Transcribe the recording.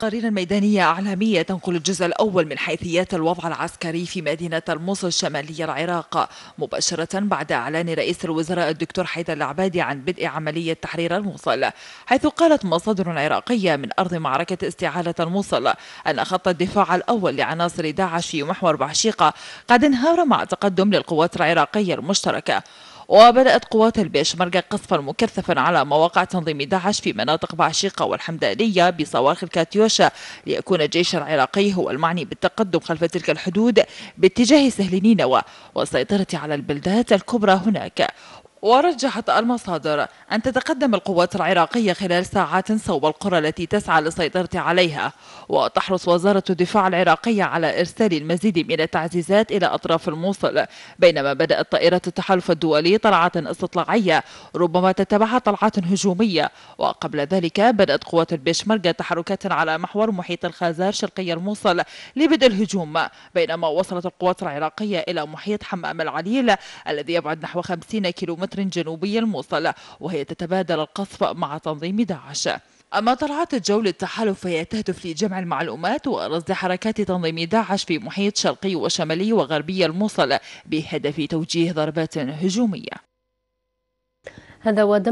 قرينا ميدانية إعلامية تنقل الجزء الأول من حيثيات الوضع العسكري في مدينة الموصل الشمالية العراق مباشرة بعد إعلان رئيس الوزراء الدكتور حيدر العبادي عن بدء عملية تحرير الموصل حيث قالت مصادر عراقية من أرض معركة استعالة الموصل أن خط الدفاع الأول لعناصر داعش في محور بعشيقة قد انهار مع تقدم للقوات العراقية المشتركة وبدأت قوات البيشمركة قصفا مكثفا على مواقع تنظيم داعش في مناطق بعشيقة والحمدانية بصواخر كاتيوشا ليكون الجيش العراقي هو المعني بالتقدم خلف تلك الحدود باتجاه سهل نينوى والسيطرة على البلدات الكبرى هناك ورجحت المصادر أن تتقدم القوات العراقية خلال ساعات صوب القرى التي تسعى للسيطرة عليها وتحرص وزارة الدفاع العراقية على إرسال المزيد من التعزيزات إلى أطراف الموصل بينما بدأت طائرات التحالف الدولي طلعات استطلاعية ربما تتبعها طلعات هجومية وقبل ذلك بدأت قوات البيشمركة تحركات على محور محيط الخازار شرقي الموصل لبدء الهجوم بينما وصلت القوات العراقية إلى محيط حمام العليل الذي يبعد نحو 50 كيلومتر قطر جنوبي الموصل وهي تتبادل القصف مع تنظيم داعش أما طلعت الجو للتحالف فهي تهدف لجمع المعلومات ورصد حركات تنظيم داعش في محيط شرقي وشمالي وغربي الموصل بهدف توجيه ضربات هجومية هذا